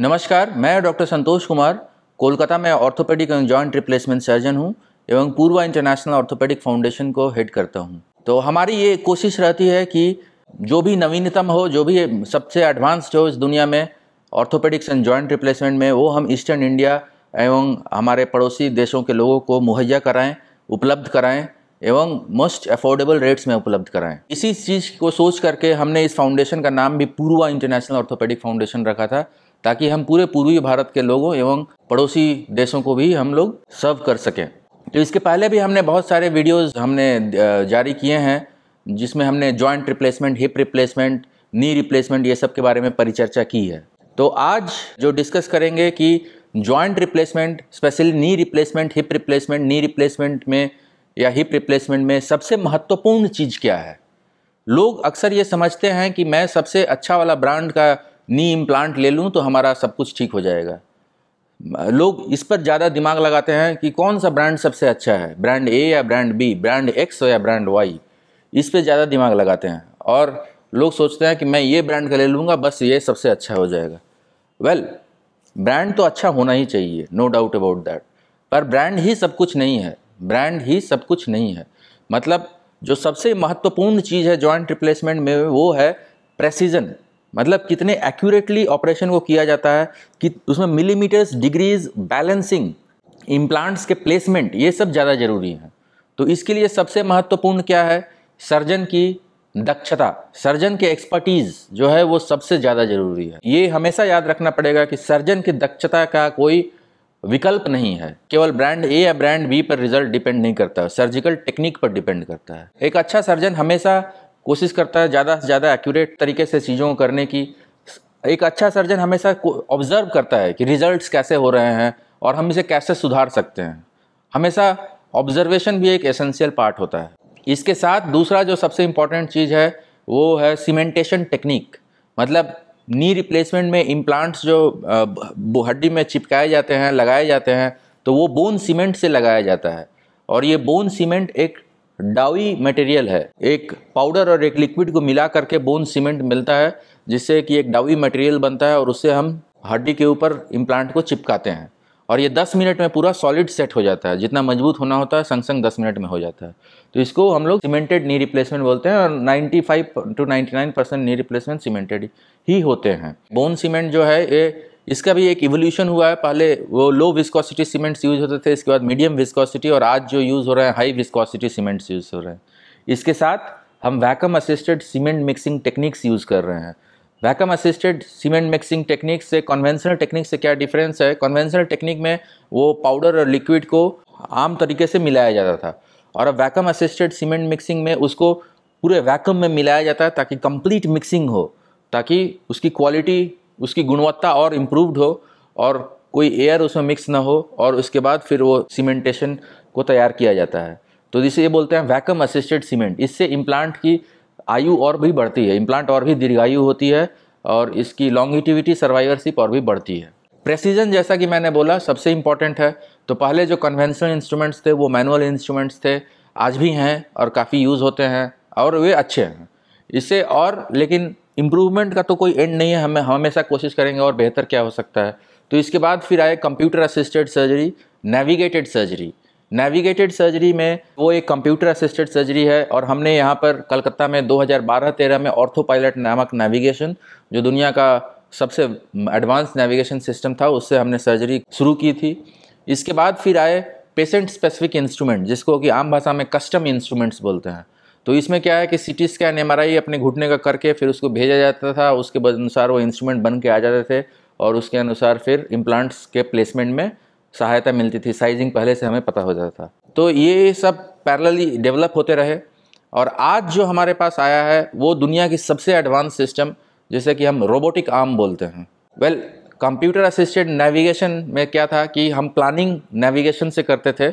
नमस्कार मैं डॉक्टर संतोष कुमार कोलकाता में orthopaedic and joint replacement surgeon हूं एवं पूर्वा इंटरनेशनल ऑर्थोपेडिक फाउंडेशन को हेड करता हूं तो हमारी ये कोशिश रहती है कि जो भी नवीनतम हो जो भी सबसे एडवांस्ड हो इस दुनिया में ऑर्थोपेडिक्स एंड जॉइंट रिप्लेसमेंट में वो हम ईस्टर्न इंडिया एवं हमारे पड़ोसी देशों के लोगों को मुहैया कराएँ उपलब्ध कराएँ एवं मोस्ट अफोर्डेबल रेट्स में उपलब्ध कराएं इसी चीज़ को सोच करके हमने इस फाउंडेशन का नाम भी पूर्वा इंटरनेशनल ऑर्थोपेडिक फाउंडेशन रखा था ताकि हम पूरे पूर्वी भारत के लोगों एवं पड़ोसी देशों को भी हम लोग सर्व कर सकें तो इसके पहले भी हमने बहुत सारे वीडियोस हमने जारी किए हैं जिसमें हमने joint replacement hip replacement knee replacement ये सब के बारे में परिचर्चा की है तो आज जो डिस्कस करेंगे कि joint replacement specially knee replacement hip replacement knee replacement में या हिप रिप्लेसमेंट में सबसे महत्वपूर्ण चीज़ क्या है लोग अक्सर ये समझते हैं कि मैं सबसे अच्छा वाला ब्रांड का नी इम्प्लांट ले लूँ तो हमारा सब कुछ ठीक हो जाएगा लोग इस पर ज़्यादा दिमाग लगाते हैं कि कौन सा ब्रांड सबसे अच्छा है ब्रांड ए या ब्रांड बी ब्रांड एक्स या ब्रांड वाई इस पर ज़्यादा दिमाग लगाते हैं और लोग सोचते हैं कि मैं ये ब्रांड का ले लूँगा बस ये सबसे अच्छा हो जाएगा वेल well, ब्रांड तो अच्छा होना ही चाहिए नो डाउट अबाउट दैट पर ब्रांड ही सब कुछ नहीं है ब्रांड ही सब कुछ नहीं है मतलब जो सबसे महत्वपूर्ण चीज़ है जॉइंट रिप्लेसमेंट में वो है प्रेसिजन मतलब कितने एक्यूरेटली ऑपरेशन को किया जाता है कि उसमें मिलीमीटर्स डिग्रीज बैलेंसिंग इम्प्लांट्स के प्लेसमेंट ये सब ज़्यादा ज़रूरी है तो इसके लिए सबसे महत्वपूर्ण क्या है सर्जन की दक्षता सर्जन के एक्सपर्टीज़ जो है वो सबसे ज़्यादा ज़रूरी है ये हमेशा याद रखना पड़ेगा कि सर्जन की दक्षता का कोई विकल्प नहीं है केवल ब्रांड ए या ब्रांड बी पर रिजल्ट डिपेंड नहीं करता सर्जिकल टेक्निक पर डिपेंड करता है एक अच्छा सर्जन हमेशा कोशिश करता है ज़्यादा से ज़्यादा एक्यूरेट तरीके से चीज़ों को करने की एक अच्छा सर्जन हमेशा ऑब्जर्व करता है कि रिजल्ट्स कैसे हो रहे हैं और हम इसे कैसे सुधार सकते हैं हमेशा ऑब्जर्वेशन भी एक एसेंशियल पार्ट होता है इसके साथ दूसरा जो सबसे इम्पॉर्टेंट चीज़ है वो है सीमेंटेशन टेक्निक मतलब नी रिप्लेसमेंट में इम्प्लांट्स जो हड्डी में चिपकाए जाते हैं लगाए जाते हैं तो वो बोन सीमेंट से लगाया जाता है और ये बोन सीमेंट एक डावी मटेरियल है एक पाउडर और एक लिक्विड को मिला करके बोन सीमेंट मिलता है जिससे कि एक डावी मटेरियल बनता है और उससे हम हड्डी के ऊपर इम्प्लांट को चिपकाते हैं और ये 10 मिनट में पूरा सॉलिड सेट हो जाता है जितना मजबूत होना होता है संग संग 10 मिनट में हो जाता है तो इसको हम लोग सीमेंटेड नी रिप्लेसमेंट बोलते हैं और 95 to 99 percent knee replacement cemented ही होते हैं बोन सीमेंट जो है ये इसका भी एक इवोल्यूशन हुआ है पहले वो लो विस्कोसिटी सीमेंट्स यूज़ होते थे इसके बाद मीडियम विस्कोसिटी और आज जो यूज़ हो रहे हैं हाई विस्कोसिटी सीमेंट्स यूज़ हो रहे हैं इसके साथ हम vacuum assisted cement mixing techniques use कर रहे हैं vacuum assisted cement mixing technique से कन्वेंशनल टेक्निक से क्या डिफरेंस है कन्वेंशनल टेक्निक में वो पाउडर और लिक्विड को आम तरीके से मिलाया जाता था और अब वैकम असिस्टेड सीमेंट मिक्सिंग में उसको पूरे वैकम में मिलाया जाता है ताकि कंप्लीट मिक्सिंग हो ताकि उसकी क्वालिटी उसकी गुणवत्ता और इम्प्रूवड हो और कोई एयर उसमें मिक्स ना हो और उसके बाद फिर वो सीमेंटेशन को तैयार किया जाता है तो जिसे ये बोलते हैं वैकम असिस्टेड सीमेंट इससे इम्प्लांट की आयु और भी बढ़ती है इम्प्लांट और भी दीर्घायु होती है और इसकी लॉन्गिटिविटी सर्वाइवरशिप और भी बढ़ती है प्रेसीजन जैसा कि मैंने बोला सबसे इम्पॉर्टेंट है तो पहले जो कन्वेंशनल इंस्ट्रूमेंट्स थे वो मैनुअल इंस्ट्रूमेंट्स थे आज भी हैं और काफ़ी यूज़ होते हैं और वे अच्छे हैं इससे और लेकिन इम्प्रूवमेंट का तो कोई एंड नहीं है हमें हमेशा कोशिश करेंगे और बेहतर क्या हो सकता है तो इसके बाद फिर आए computer assisted surgery navigated surgery navigated surgery में वो एक कंप्यूटर असिस्टेड सर्जरी है और हमने यहाँ पर कलकत्ता में 2012-13 में ऑर्थो पायलट नामक नेविगेशन जो दुनिया का सबसे एडवांस नेविगेशन सिस्टम था उससे हमने सर्जरी शुरू की थी इसके बाद फिर आए पेशेंट स्पेसिफिक इंस्ट्रूमेंट जिसको कि आम भाषा में कस्टम इंस्ट्रूमेंट्स बोलते हैं तो इसमें क्या है कि सी टी स्कैन एम अपने घुटने का करके फिर उसको भेजा जाता था उसके अनुसार वो इंस्ट्रूमेंट बन के आ जाते थे और उसके अनुसार फिर इम्प्लांट्स के प्लेसमेंट में सहायता मिलती थी साइजिंग पहले से हमें पता हो जाता था तो ये सब पैरेलली डेवलप होते रहे और आज जो हमारे पास आया है वो दुनिया की सबसे एडवांस सिस्टम जैसे कि हम रोबोटिक आर्म बोलते हैं वेल कंप्यूटर असिस्टेड नेविगेशन में क्या था कि हम प्लानिंग नेविगेशन से करते थे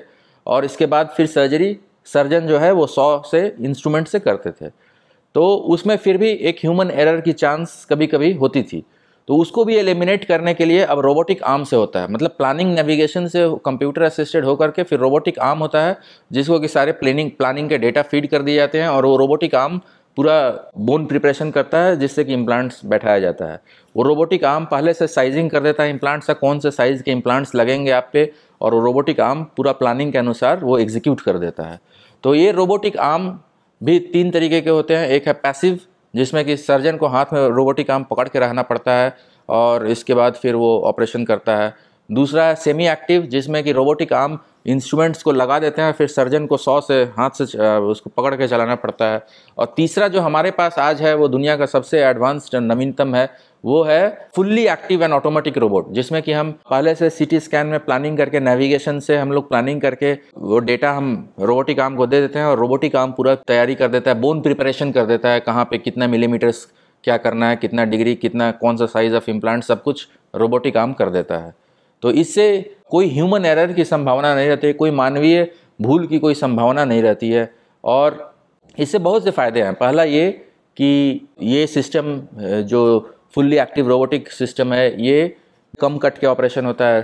और इसके बाद फिर सर्जरी सर्जन जो है वो सौ से इंस्ट्रूमेंट से करते थे तो उसमें फिर भी एक ह्यूमन एरर की चांस कभी कभी होती थी तो उसको भी एलिमिनेट करने के लिए अब रोबोटिक आर्म से होता है मतलब प्लानिंग नेविगेशन से कंप्यूटर असिस्टेड होकर के फिर रोबोटिक आर्म होता है जिसको कि सारे प्लानिंग प्लानिंग के डेटा फीड कर दिए जाते हैं और वो रोबोटिक आर्म पूरा बोन प्रिपरेशन करता है जिससे कि इम्प्लांट्स बैठाया जाता है वो रोबोटिक आर्म पहले से साइजिंग कर देता है इम्प्लांट्स का कौन से साइज़ के इम्प्लांट्स लगेंगे आप पे और वो रोबोटिक आर्म पूरा प्लानिंग के अनुसार वो एग्जीक्यूट कर देता है तो ये रोबोटिक आर्म भी तीन तरीके के होते हैं एक है पैसिव जिसमें कि सर्जन को हाथ में रोबोटिक आर्म पकड़ के रहना पड़ता है और इसके बाद फिर वो ऑपरेशन करता है दूसरा है सेमी एक्टिव जिसमें कि रोबोटिक आर्म इंस्ट्रूमेंट्स को लगा देते हैं फिर सर्जन को सौ से हाथ से उसको पकड़ के चलाना पड़ता है और तीसरा जो हमारे पास आज है वो दुनिया का सबसे एडवांस्ड नवीनतम है वो है fully active and automatic robot जिसमें कि हम पहले से सिटी स्कैन में प्लानिंग करके नेविगेशन से हम लोग प्लानिंग करके वो डेटा हम रोबोटिक काम को दे देते हैं और रोबोटिक काम पूरा तैयारी कर देता है बोन प्रिपरेशन कर देता है कहाँ पे कितना मिलीमीटर्स क्या करना है कितना डिग्री कितना कौन सा साइज ऑफ इम्प्लांट सब कुछ रोबोटिक काम कर देता है तो इससे कोई ह्यूमन एरर की संभावना नहीं रहती कोई मानवीय भूल की कोई संभावना नहीं रहती है और इससे बहुत से फ़ायदे हैं पहला ये कि ये सिस्टम जो फुल्ली एक्टिव रोबोटिक सिस्टम है ये कम कट के ऑपरेशन होता है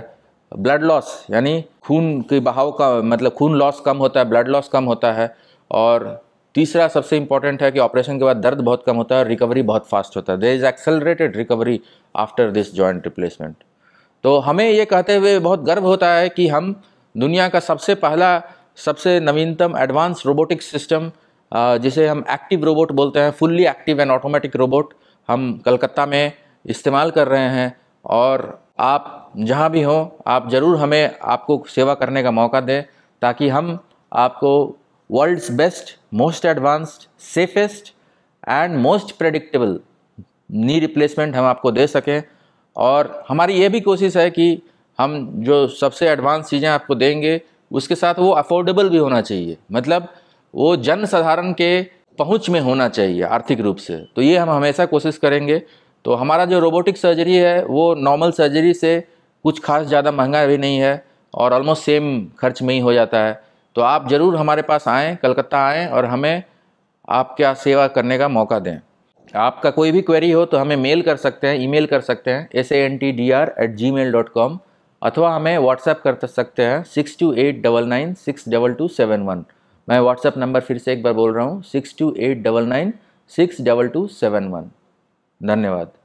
ब्लड लॉस यानी खून के बहाव का मतलब खून लॉस कम होता है ब्लड लॉस कम होता है और तीसरा सबसे इंपॉर्टेंट है कि ऑपरेशन के बाद दर्द बहुत कम होता है और रिकवरी बहुत फास्ट होता है there is accelerated recovery after this joint replacement तो हमें ये कहते हुए बहुत गर्व होता है कि हम दुनिया का सबसे पहला सबसे नवीनतम एडवांस रोबोटिक सिस्टम जिसे हम एक्टिव रोबोट बोलते हैं fully active and automatic robot हम कलकत्ता में इस्तेमाल कर रहे हैं और आप जहाँ भी हों आप ज़रूर हमें आपको सेवा करने का मौका दें ताकि हम आपको world's best most advanced safest and most predictable knee replacement हम आपको दे सकें और हमारी ये भी कोशिश है कि हम जो सबसे एडवांस चीज़ें आपको देंगे उसके साथ वो अफोर्डेबल भी होना चाहिए मतलब वो जन साधारण के पहुंच में होना चाहिए आर्थिक रूप से तो ये हम हमेशा कोशिश करेंगे तो हमारा जो रोबोटिक सर्जरी है वो नॉर्मल सर्जरी से कुछ खास ज़्यादा महंगा भी नहीं है और ऑलमोस्ट सेम खर्च में ही हो जाता है तो आप ज़रूर हमारे पास आएँ कलकत्ता आएँ और हमें आपका सेवा करने का मौका दें आपका कोई भी क्वेरी हो तो हमें मेल कर सकते हैं ईमेल कर सकते हैं S A N T D R at gmail dot com अथवा हमें व्हाट्सएप कर सकते हैं six two eight double nine six double two seven one मैं व्हाट्सअप नंबर फिर से एक बार बोल रहा हूँ six two eight double nine six double two seven one धन्यवाद